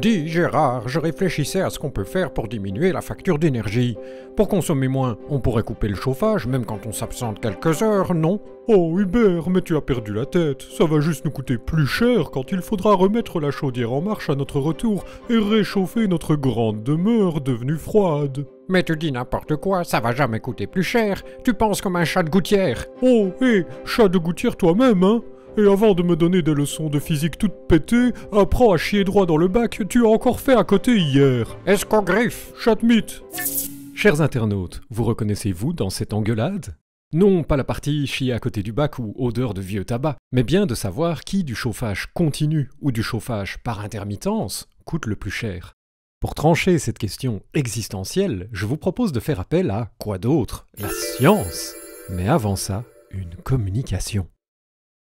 Dis Gérard, je réfléchissais à ce qu'on peut faire pour diminuer la facture d'énergie. Pour consommer moins, on pourrait couper le chauffage même quand on s'absente quelques heures, non Oh Hubert, mais tu as perdu la tête. Ça va juste nous coûter plus cher quand il faudra remettre la chaudière en marche à notre retour et réchauffer notre grande demeure devenue froide. Mais tu dis n'importe quoi, ça va jamais coûter plus cher. Tu penses comme un chat de gouttière. Oh, hé, chat de gouttière toi-même, hein et avant de me donner des leçons de physique toutes pétées, apprends à chier droit dans le bac, tu as encore fait à côté hier. Est-ce qu'on griffe Chatmite Chers internautes, vous reconnaissez-vous dans cette engueulade non, pas la partie chier à côté du bac ou odeur de vieux tabac, mais bien de savoir qui du chauffage continu ou du chauffage par intermittence coûte le plus cher. Pour trancher cette question existentielle, je vous propose de faire appel à quoi d'autre La science Mais avant ça, une communication.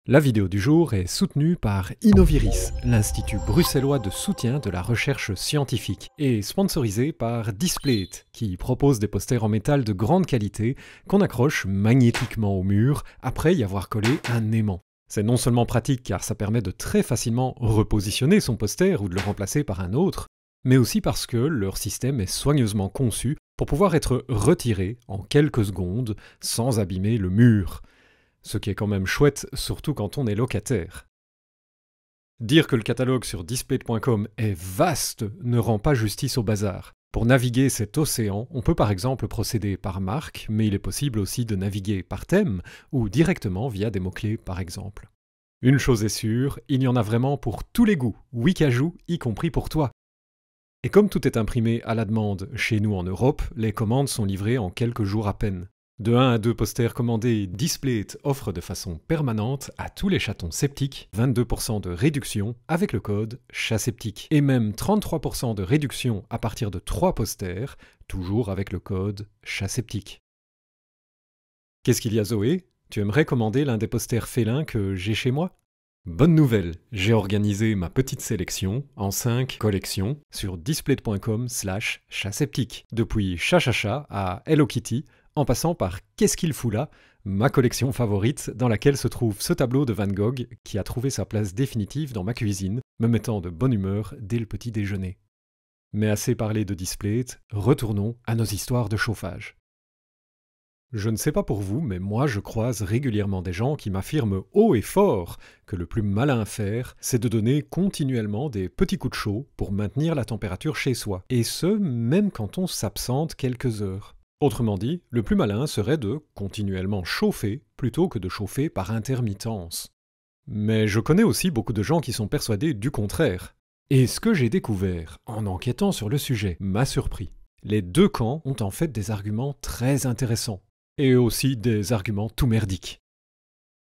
La vidéo du jour est soutenue par Innoviris, l'Institut bruxellois de soutien de la recherche scientifique, et sponsorisée par Displayit, qui propose des posters en métal de grande qualité qu'on accroche magnétiquement au mur après y avoir collé un aimant. C'est non seulement pratique car ça permet de très facilement repositionner son poster ou de le remplacer par un autre, mais aussi parce que leur système est soigneusement conçu pour pouvoir être retiré en quelques secondes sans abîmer le mur ce qui est quand même chouette, surtout quand on est locataire. Dire que le catalogue sur display.com est vaste ne rend pas justice au bazar. Pour naviguer cet océan, on peut par exemple procéder par marque, mais il est possible aussi de naviguer par thème ou directement via des mots-clés par exemple. Une chose est sûre, il y en a vraiment pour tous les goûts, Wikajou y compris pour toi. Et comme tout est imprimé à la demande chez nous en Europe, les commandes sont livrées en quelques jours à peine. De 1 à 2 posters commandés, Displate offre de façon permanente à tous les chatons sceptiques 22% de réduction avec le code chat sceptique et même 33% de réduction à partir de 3 posters, toujours avec le code chat sceptique. Qu'est-ce qu'il y a Zoé Tu aimerais commander l'un des posters félins que j'ai chez moi Bonne nouvelle, j'ai organisé ma petite sélection en 5 collections sur displaycom slash depuis Chachacha à Hello Kitty en passant par Qu'est-ce qu'il fout là ma collection favorite dans laquelle se trouve ce tableau de Van Gogh qui a trouvé sa place définitive dans ma cuisine, me mettant de bonne humeur dès le petit déjeuner. Mais assez parlé de display, retournons à nos histoires de chauffage. Je ne sais pas pour vous, mais moi je croise régulièrement des gens qui m'affirment haut et fort que le plus malin à faire, c'est de donner continuellement des petits coups de chaud pour maintenir la température chez soi, et ce, même quand on s'absente quelques heures. Autrement dit, le plus malin serait de continuellement chauffer plutôt que de chauffer par intermittence. Mais je connais aussi beaucoup de gens qui sont persuadés du contraire. Et ce que j'ai découvert en enquêtant sur le sujet m'a surpris. Les deux camps ont en fait des arguments très intéressants, et aussi des arguments tout merdiques.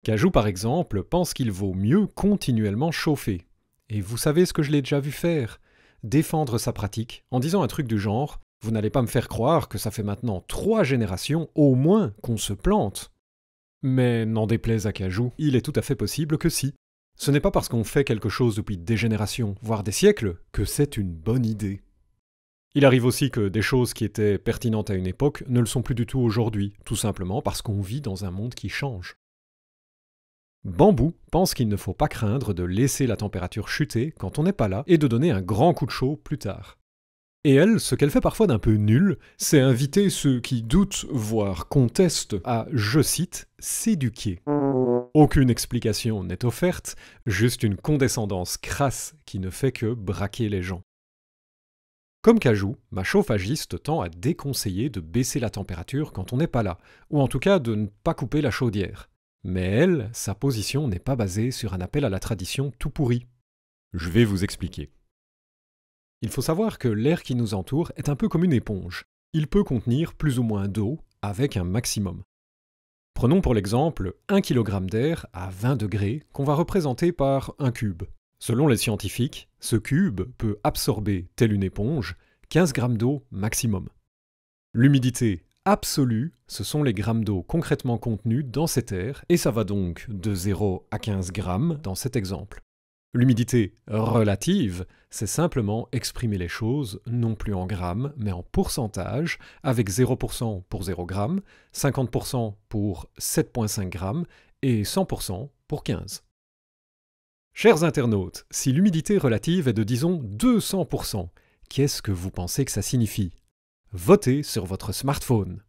Cajou, par exemple, pense qu'il vaut mieux continuellement chauffer. Et vous savez ce que je l'ai déjà vu faire Défendre sa pratique en disant un truc du genre vous n'allez pas me faire croire que ça fait maintenant trois générations au moins qu'on se plante. Mais n'en déplaise à Cajou, il est tout à fait possible que si. Ce n'est pas parce qu'on fait quelque chose depuis des générations, voire des siècles, que c'est une bonne idée. Il arrive aussi que des choses qui étaient pertinentes à une époque ne le sont plus du tout aujourd'hui, tout simplement parce qu'on vit dans un monde qui change. Bambou pense qu'il ne faut pas craindre de laisser la température chuter quand on n'est pas là et de donner un grand coup de chaud plus tard. Et elle, ce qu'elle fait parfois d'un peu nul, c'est inviter ceux qui doutent, voire contestent, à, je cite, s'éduquer. Aucune explication n'est offerte, juste une condescendance crasse qui ne fait que braquer les gens. Comme Cajou, ma chauffagiste tend à déconseiller de baisser la température quand on n'est pas là, ou en tout cas de ne pas couper la chaudière. Mais elle, sa position n'est pas basée sur un appel à la tradition tout pourri. Je vais vous expliquer. Il faut savoir que l'air qui nous entoure est un peu comme une éponge. Il peut contenir plus ou moins d'eau, avec un maximum. Prenons pour l'exemple 1 kg d'air à 20 degrés qu'on va représenter par un cube. Selon les scientifiques, ce cube peut absorber, telle une éponge, 15 g d'eau maximum. L'humidité absolue, ce sont les grammes d'eau concrètement contenus dans cet air, et ça va donc de 0 à 15 g dans cet exemple. L'humidité relative, c'est simplement exprimer les choses non plus en grammes, mais en pourcentage, avec 0% pour 0 g, 50% pour 7,5 g et 100% pour 15. Chers internautes, si l'humidité relative est de disons 200%, qu'est-ce que vous pensez que ça signifie Votez sur votre smartphone.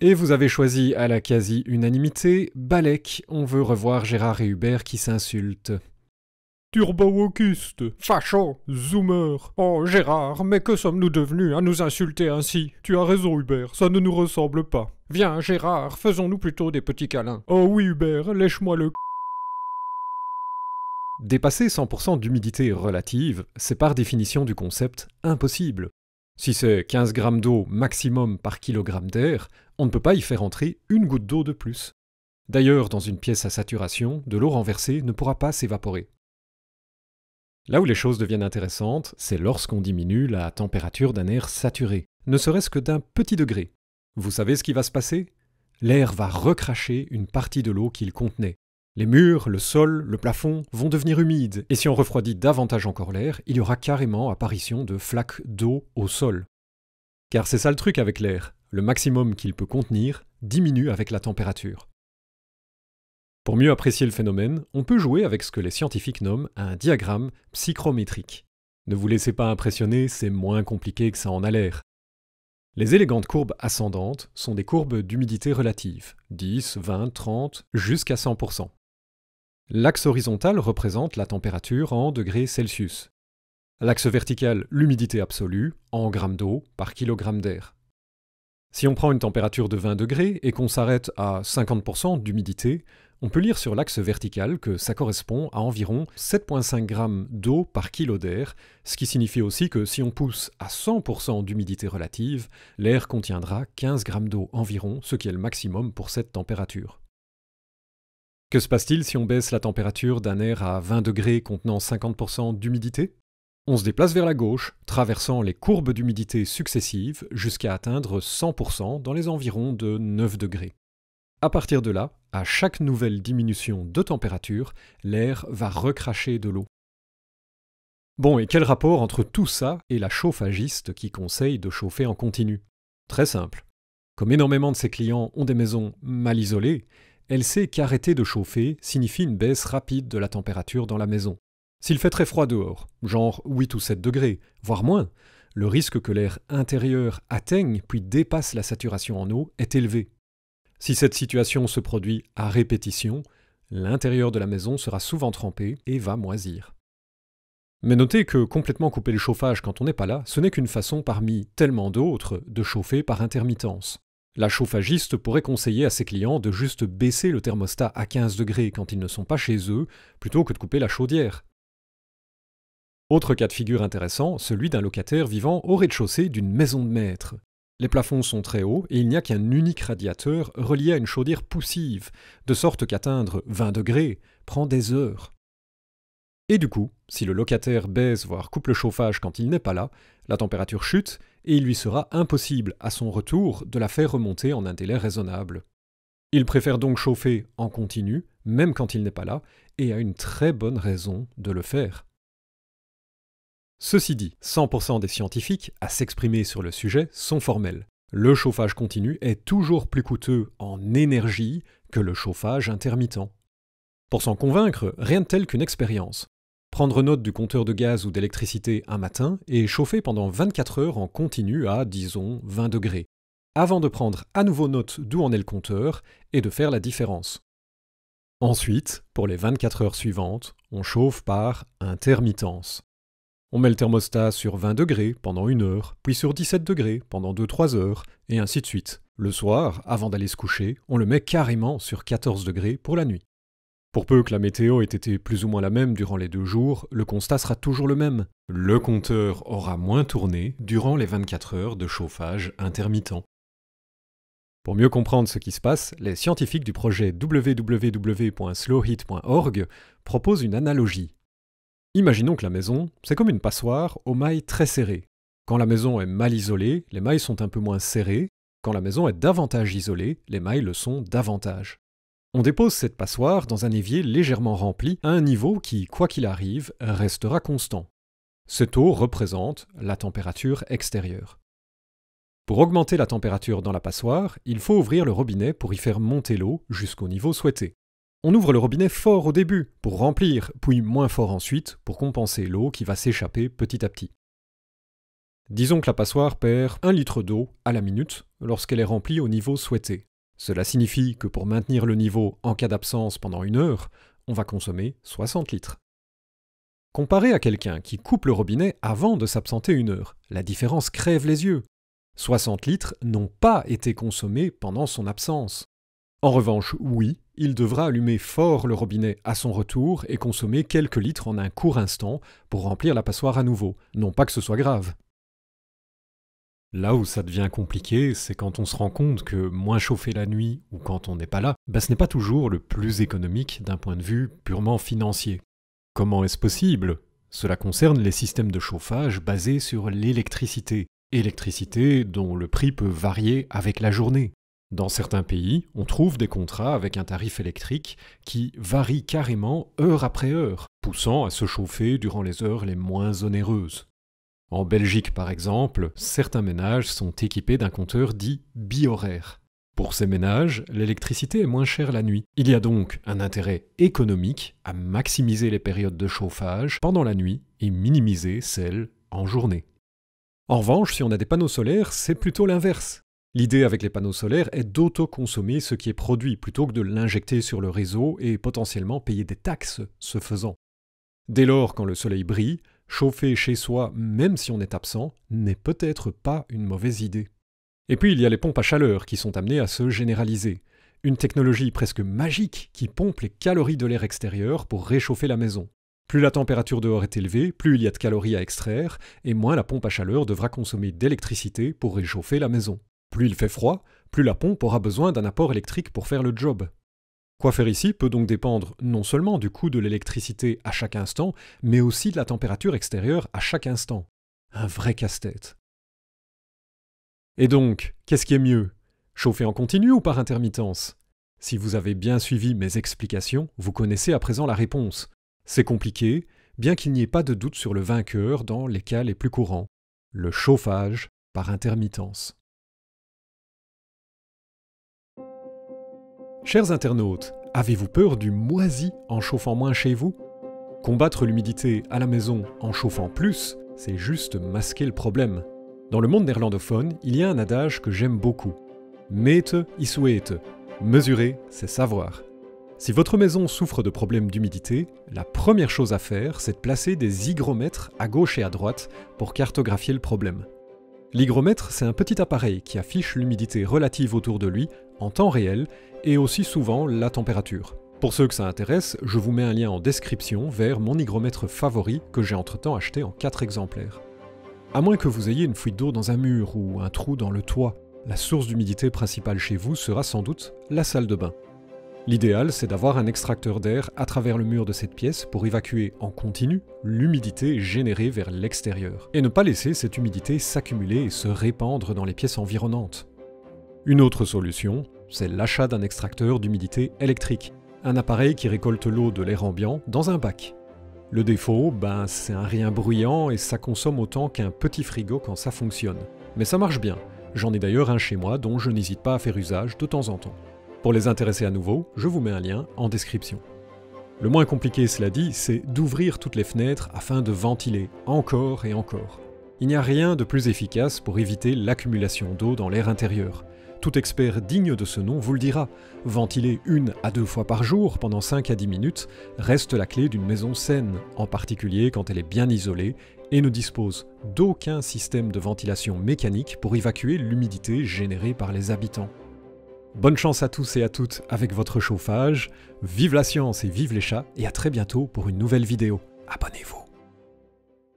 Et vous avez choisi à la quasi-unanimité Balek, on veut revoir Gérard et Hubert qui s'insultent. Turbo-wokiste, facho, zoomer. Oh Gérard, mais que sommes-nous devenus à nous insulter ainsi Tu as raison Hubert, ça ne nous ressemble pas. Viens Gérard, faisons-nous plutôt des petits câlins. Oh oui Hubert, lèche-moi le c... Dépasser 100% d'humidité relative, c'est par définition du concept impossible. Si c'est 15 grammes d'eau maximum par kilogramme d'air, on ne peut pas y faire entrer une goutte d'eau de plus. D'ailleurs, dans une pièce à saturation, de l'eau renversée ne pourra pas s'évaporer. Là où les choses deviennent intéressantes, c'est lorsqu'on diminue la température d'un air saturé, ne serait-ce que d'un petit degré. Vous savez ce qui va se passer L'air va recracher une partie de l'eau qu'il contenait. Les murs, le sol, le plafond vont devenir humides, et si on refroidit davantage encore l'air, il y aura carrément apparition de flaques d'eau au sol. Car c'est ça le truc avec l'air, le maximum qu'il peut contenir, diminue avec la température. Pour mieux apprécier le phénomène, on peut jouer avec ce que les scientifiques nomment un diagramme psychrométrique. Ne vous laissez pas impressionner, c'est moins compliqué que ça en a l'air. Les élégantes courbes ascendantes sont des courbes d'humidité relative, 10, 20, 30, jusqu'à 100%. L'axe horizontal représente la température en degrés Celsius. L'axe vertical, l'humidité absolue, en grammes d'eau par kilogramme d'air. Si on prend une température de 20 degrés et qu'on s'arrête à 50% d'humidité, on peut lire sur l'axe vertical que ça correspond à environ 7,5 g d'eau par kilo d'air, ce qui signifie aussi que si on pousse à 100% d'humidité relative, l'air contiendra 15 g d'eau environ, ce qui est le maximum pour cette température. Que se passe-t-il si on baisse la température d'un air à 20 degrés contenant 50% d'humidité on se déplace vers la gauche, traversant les courbes d'humidité successives jusqu'à atteindre 100% dans les environs de 9 degrés. À partir de là, à chaque nouvelle diminution de température, l'air va recracher de l'eau. Bon, et quel rapport entre tout ça et la chauffagiste qui conseille de chauffer en continu Très simple. Comme énormément de ses clients ont des maisons mal isolées, elle sait qu'arrêter de chauffer signifie une baisse rapide de la température dans la maison. S'il fait très froid dehors, genre 8 ou 7 degrés, voire moins, le risque que l'air intérieur atteigne puis dépasse la saturation en eau est élevé. Si cette situation se produit à répétition, l'intérieur de la maison sera souvent trempé et va moisir. Mais notez que complètement couper le chauffage quand on n'est pas là, ce n'est qu'une façon parmi tellement d'autres de chauffer par intermittence. La chauffagiste pourrait conseiller à ses clients de juste baisser le thermostat à 15 degrés quand ils ne sont pas chez eux, plutôt que de couper la chaudière. Autre cas de figure intéressant, celui d'un locataire vivant au rez-de-chaussée d'une maison de maître. Les plafonds sont très hauts et il n'y a qu'un unique radiateur relié à une chaudière poussive, de sorte qu'atteindre 20 degrés prend des heures. Et du coup, si le locataire baisse voire coupe le chauffage quand il n'est pas là, la température chute et il lui sera impossible à son retour de la faire remonter en un délai raisonnable. Il préfère donc chauffer en continu, même quand il n'est pas là, et a une très bonne raison de le faire. Ceci dit, 100% des scientifiques à s'exprimer sur le sujet sont formels. Le chauffage continu est toujours plus coûteux en énergie que le chauffage intermittent. Pour s'en convaincre, rien de tel qu'une expérience. Prendre note du compteur de gaz ou d'électricité un matin et chauffer pendant 24 heures en continu à, disons, 20 degrés, avant de prendre à nouveau note d'où en est le compteur et de faire la différence. Ensuite, pour les 24 heures suivantes, on chauffe par intermittence. On met le thermostat sur 20 degrés pendant une heure, puis sur 17 degrés pendant 2-3 heures, et ainsi de suite. Le soir, avant d'aller se coucher, on le met carrément sur 14 degrés pour la nuit. Pour peu que la météo ait été plus ou moins la même durant les deux jours, le constat sera toujours le même. Le compteur aura moins tourné durant les 24 heures de chauffage intermittent. Pour mieux comprendre ce qui se passe, les scientifiques du projet www.slowheat.org proposent une analogie Imaginons que la maison, c'est comme une passoire aux mailles très serrées. Quand la maison est mal isolée, les mailles sont un peu moins serrées. Quand la maison est davantage isolée, les mailles le sont davantage. On dépose cette passoire dans un évier légèrement rempli à un niveau qui, quoi qu'il arrive, restera constant. Cette eau représente la température extérieure. Pour augmenter la température dans la passoire, il faut ouvrir le robinet pour y faire monter l'eau jusqu'au niveau souhaité. On ouvre le robinet fort au début pour remplir, puis moins fort ensuite pour compenser l'eau qui va s'échapper petit à petit. Disons que la passoire perd 1 litre d'eau à la minute lorsqu'elle est remplie au niveau souhaité. Cela signifie que pour maintenir le niveau en cas d'absence pendant une heure, on va consommer 60 litres. Comparé à quelqu'un qui coupe le robinet avant de s'absenter une heure, la différence crève les yeux. 60 litres n'ont pas été consommés pendant son absence. En revanche, oui, il devra allumer fort le robinet à son retour et consommer quelques litres en un court instant pour remplir la passoire à nouveau, non pas que ce soit grave. Là où ça devient compliqué, c'est quand on se rend compte que moins chauffer la nuit ou quand on n'est pas là, bah, ce n'est pas toujours le plus économique d'un point de vue purement financier. Comment est-ce possible Cela concerne les systèmes de chauffage basés sur l'électricité, électricité dont le prix peut varier avec la journée. Dans certains pays, on trouve des contrats avec un tarif électrique qui varie carrément heure après heure, poussant à se chauffer durant les heures les moins onéreuses. En Belgique, par exemple, certains ménages sont équipés d'un compteur dit bihoraire. Pour ces ménages, l'électricité est moins chère la nuit. Il y a donc un intérêt économique à maximiser les périodes de chauffage pendant la nuit et minimiser celles en journée. En revanche, si on a des panneaux solaires, c'est plutôt l'inverse. L'idée avec les panneaux solaires est d'autoconsommer ce qui est produit plutôt que de l'injecter sur le réseau et potentiellement payer des taxes ce faisant. Dès lors, quand le soleil brille, chauffer chez soi, même si on est absent, n'est peut-être pas une mauvaise idée. Et puis il y a les pompes à chaleur qui sont amenées à se généraliser. Une technologie presque magique qui pompe les calories de l'air extérieur pour réchauffer la maison. Plus la température dehors est élevée, plus il y a de calories à extraire, et moins la pompe à chaleur devra consommer d'électricité pour réchauffer la maison. Plus il fait froid, plus la pompe aura besoin d'un apport électrique pour faire le job. Quoi faire ici peut donc dépendre non seulement du coût de l'électricité à chaque instant, mais aussi de la température extérieure à chaque instant. Un vrai casse-tête. Et donc, qu'est-ce qui est mieux Chauffer en continu ou par intermittence Si vous avez bien suivi mes explications, vous connaissez à présent la réponse. C'est compliqué, bien qu'il n'y ait pas de doute sur le vainqueur dans les cas les plus courants, le chauffage par intermittence. Chers internautes, avez-vous peur du moisi en chauffant moins chez vous Combattre l'humidité à la maison en chauffant plus, c'est juste masquer le problème. Dans le monde néerlandophone, il y a un adage que j'aime beaucoup. Mete is weten. Mesurer, c'est savoir. Si votre maison souffre de problèmes d'humidité, la première chose à faire, c'est de placer des hygromètres à gauche et à droite pour cartographier le problème. L'hygromètre, c'est un petit appareil qui affiche l'humidité relative autour de lui en temps réel et aussi souvent la température. Pour ceux que ça intéresse, je vous mets un lien en description vers mon hygromètre favori que j'ai entre-temps acheté en 4 exemplaires. À moins que vous ayez une fuite d'eau dans un mur ou un trou dans le toit, la source d'humidité principale chez vous sera sans doute la salle de bain. L'idéal, c'est d'avoir un extracteur d'air à travers le mur de cette pièce pour évacuer en continu l'humidité générée vers l'extérieur, et ne pas laisser cette humidité s'accumuler et se répandre dans les pièces environnantes. Une autre solution, c'est l'achat d'un extracteur d'humidité électrique, un appareil qui récolte l'eau de l'air ambiant dans un bac. Le défaut, ben, c'est un rien bruyant et ça consomme autant qu'un petit frigo quand ça fonctionne. Mais ça marche bien. J'en ai d'ailleurs un chez moi dont je n'hésite pas à faire usage de temps en temps. Pour les intéresser à nouveau, je vous mets un lien en description. Le moins compliqué, cela dit, c'est d'ouvrir toutes les fenêtres afin de ventiler encore et encore. Il n'y a rien de plus efficace pour éviter l'accumulation d'eau dans l'air intérieur. Tout expert digne de ce nom vous le dira. Ventiler une à deux fois par jour pendant 5 à 10 minutes reste la clé d'une maison saine, en particulier quand elle est bien isolée et ne dispose d'aucun système de ventilation mécanique pour évacuer l'humidité générée par les habitants. Bonne chance à tous et à toutes avec votre chauffage, vive la science et vive les chats, et à très bientôt pour une nouvelle vidéo. Abonnez-vous